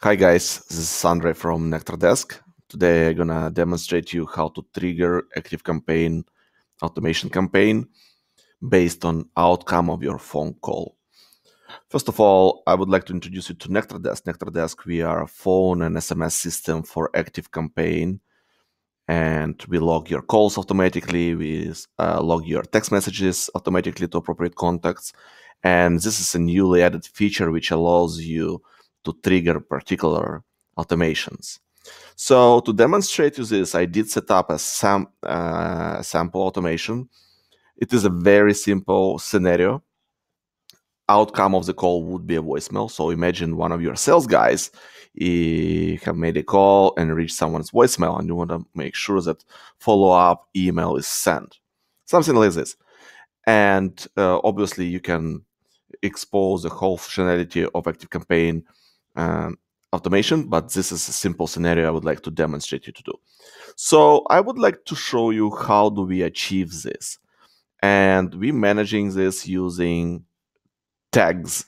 Hi guys, this is Andre from NectarDesk. Today I'm gonna demonstrate you how to trigger active campaign automation campaign based on outcome of your phone call. First of all, I would like to introduce you to NectarDesk. NectarDesk, we are a phone and SMS system for active campaign and we log your calls automatically, we uh, log your text messages automatically to appropriate contacts and this is a newly added feature which allows you to trigger particular automations. So to demonstrate you this, I did set up a sam uh, sample automation. It is a very simple scenario. Outcome of the call would be a voicemail. So imagine one of your sales guys have made a call and reached someone's voicemail, and you want to make sure that follow-up email is sent. Something like this. And uh, obviously, you can expose the whole functionality of ActiveCampaign um, automation, but this is a simple scenario I would like to demonstrate you to do. So I would like to show you how do we achieve this. And we're managing this using tags.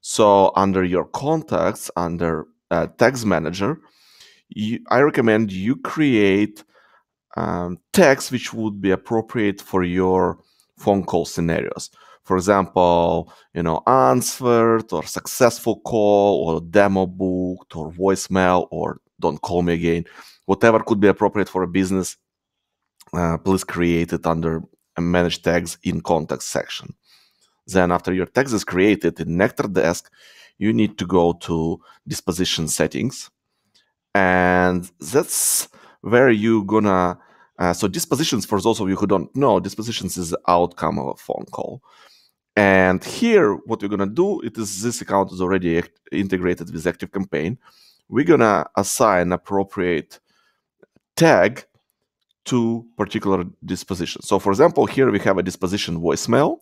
So under your contacts, under uh, tags manager, you, I recommend you create um, tags which would be appropriate for your phone call scenarios for example, you know, answered or successful call or demo booked or voicemail or don't call me again, whatever could be appropriate for a business, uh, please create it under manage tags in contact section. Then after your tags is created in Nectar Desk, you need to go to disposition settings. And that's where you're gonna uh, so dispositions, for those of you who don't know, dispositions is the outcome of a phone call. And here, what we're gonna do, it is this account is already integrated with ActiveCampaign. We're gonna assign appropriate tag to particular disposition. So, for example, here we have a disposition voicemail,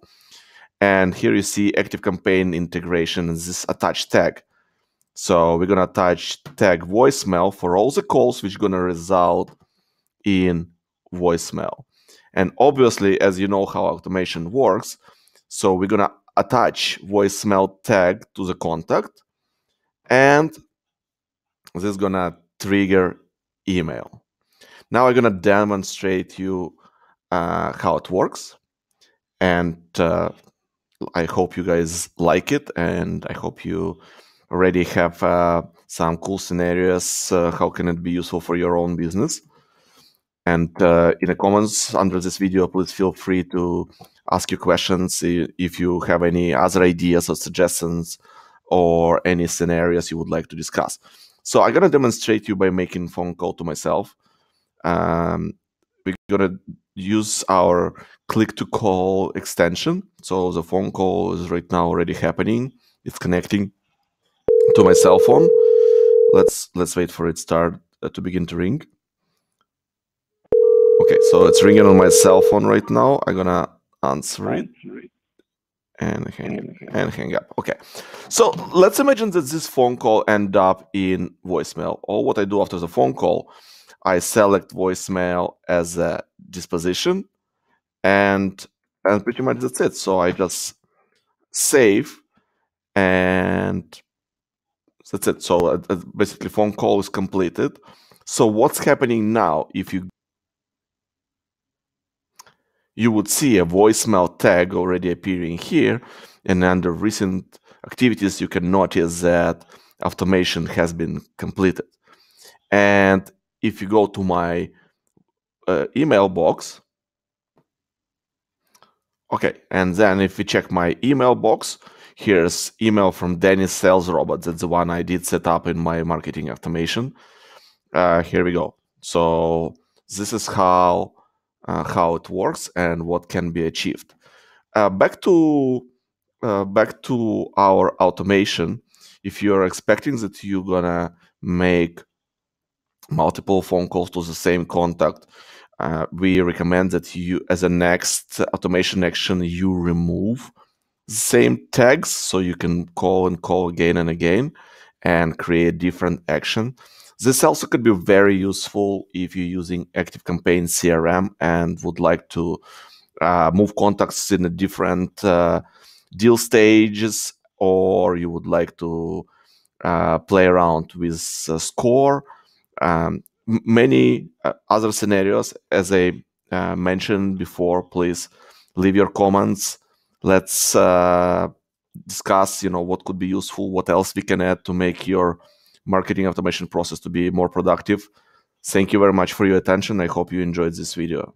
and here you see ActiveCampaign integration and this attached tag. So we're gonna attach tag voicemail for all the calls, which gonna result in voicemail. And obviously, as you know how automation works, so we're going to attach voicemail tag to the contact and this is going to trigger email. Now I'm going to demonstrate you uh, how it works. And uh, I hope you guys like it. And I hope you already have uh, some cool scenarios. Uh, how can it be useful for your own business? And uh, in the comments under this video, please feel free to ask your questions if you have any other ideas or suggestions or any scenarios you would like to discuss. So I'm gonna demonstrate you by making phone call to myself. Um, we're gonna use our click to call extension. So the phone call is right now already happening. It's connecting to my cell phone. Let's let's wait for it start uh, to begin to ring. Okay, so it's ringing on my cell phone right now. I'm gonna answer it and hang, and hang up. Okay, so let's imagine that this phone call end up in voicemail. Or what I do after the phone call, I select voicemail as a disposition, and and pretty much that's it. So I just save, and that's it. So uh, uh, basically, phone call is completed. So what's happening now if you you would see a voicemail tag already appearing here. And under recent activities, you can notice that automation has been completed. And if you go to my uh, email box, okay, and then if we check my email box, here's email from Dennis Sales Robot. That's the one I did set up in my marketing automation. Uh, here we go. So this is how uh, how it works and what can be achieved. Uh, back to uh, back to our automation. If you're expecting that you're gonna make multiple phone calls to the same contact, uh, we recommend that you, as a next automation action, you remove the same tags so you can call and call again and again and create different action this also could be very useful if you're using Active Campaign CRM and would like to uh, move contacts in a different uh, deal stages, or you would like to uh, play around with score. Um, many uh, other scenarios, as I uh, mentioned before, please leave your comments. Let's uh, discuss, you know, what could be useful, what else we can add to make your marketing automation process to be more productive. Thank you very much for your attention. I hope you enjoyed this video.